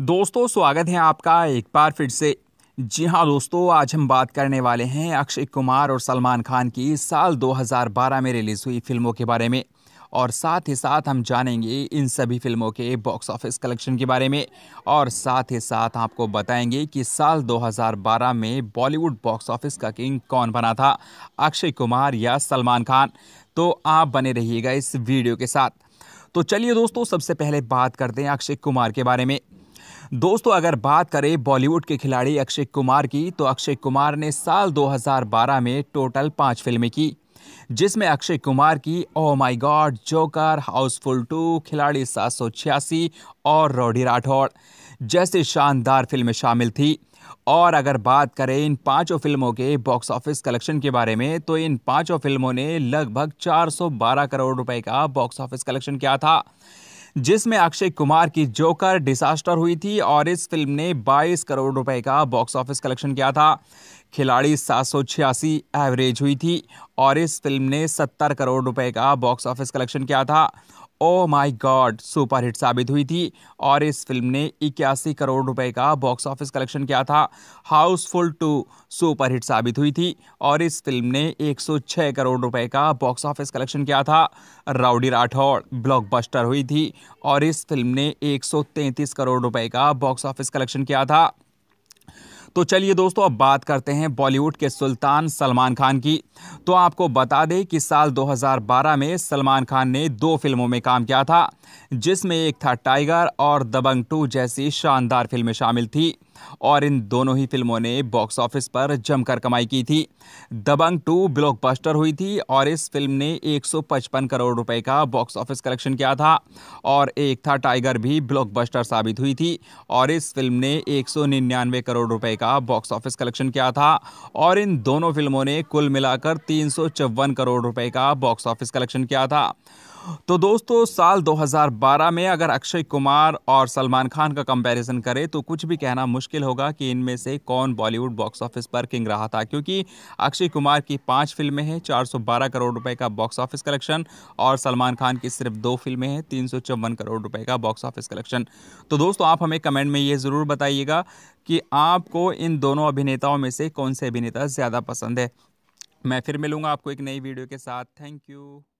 दोस्तों स्वागत है आपका एक बार फिर से जी हाँ दोस्तों आज हम बात करने वाले हैं अक्षय कुमार और सलमान खान की साल 2012 में रिलीज़ हुई फिल्मों के बारे में और साथ ही साथ हम जानेंगे इन सभी फिल्मों के बॉक्स ऑफिस कलेक्शन के बारे में और साथ ही साथ आपको बताएंगे कि साल 2012 में बॉलीवुड बॉक्स ऑफिस का किंग कौन बना था अक्षय कुमार या सलमान खान तो आप बने रहिएगा इस वीडियो के साथ तो चलिए दोस्तों सबसे पहले बात करते हैं अक्षय कुमार के बारे में दोस्तों अगर बात करें बॉलीवुड के खिलाड़ी अक्षय कुमार की तो अक्षय कुमार ने साल 2012 में टोटल पाँच फिल्में की जिसमें अक्षय कुमार की oh my god joker housefull two Khiladi सात और रोडी राठौड़ जैसी शानदार फिल्में शामिल थी और अगर बात करें इन पांचों फिल्मों के बॉक्स ऑफिस कलेक्शन के बारे में तो इन पांचों फिल्मों ने लगभग 412 करोड़ रुपए का बॉक्स ऑफिस कलेक्शन किया था जिसमें अक्षय कुमार की जोकर डिसास्टर हुई थी और इस फिल्म ने 22 करोड़ रुपए का बॉक्स ऑफिस कलेक्शन किया था खिलाड़ी सात एवरेज हुई थी और इस फिल्म ने 70 करोड़ रुपए का बॉक्स ऑफिस कलेक्शन किया था oh my god super hit साबित हुई थी और इस फिल्म ने इक्यासी करोड़ रुपए का बॉक्स ऑफिस कलेक्शन किया था हाउसफुल टू सुपर हिट साबित हुई थी और इस फिल्म ने 106 करोड़ रुपए का बॉक्स ऑफिस कलेक्शन किया था राउडी राठौड़ ब्लॉकबस्टर हुई थी और इस फिल्म ने 133 करोड़ रुपए का बॉक्स ऑफिस कलेक्शन किया था तो चलिए दोस्तों अब बात करते हैं बॉलीवुड के सुल्तान सलमान खान की तो आपको बता दें कि साल 2012 में सलमान खान ने दो फिल्मों में काम किया था जिसमें एक था टाइगर और दबंग टू जैसी शानदार फिल्में शामिल थी और इन दोनों ही फिल्मों ने बॉक्स ऑफिस पर जमकर कमाई की थी दबंग टू ब्लॉकबस्टर हुई थी और इस फिल्म ने 155 करोड़ रुपए का बॉक्स ऑफिस कलेक्शन किया था और एक था टाइगर भी ब्लॉकबस्टर साबित हुई थी और इस फिल्म ने एक करोड़ रुपए का बॉक्स ऑफिस कलेक्शन किया था और इन दोनों फिल्मों ने कुल मिलाकर तीन करोड़ रुपए का बॉक्स ऑफिस कलेक्शन किया था तो दोस्तों साल 2012 में अगर अक्षय कुमार और सलमान खान का कंपैरिजन करें तो कुछ भी कहना मुश्किल होगा कि इनमें से कौन बॉलीवुड बॉक्स ऑफिस पर किंग रहा था क्योंकि अक्षय कुमार की पाँच फिल्में हैं 412 करोड़ रुपए का बॉक्स ऑफिस कलेक्शन और सलमान खान की सिर्फ दो फिल्में हैं तीन करोड़ रुपये का बॉक्स ऑफिस कलेक्शन तो दोस्तों आप हमें कमेंट में ये ज़रूर बताइएगा कि आपको इन दोनों अभिनेताओं में से कौन से अभिनेता ज़्यादा पसंद है मैं फिर मिलूँगा आपको एक नई वीडियो के साथ थैंक यू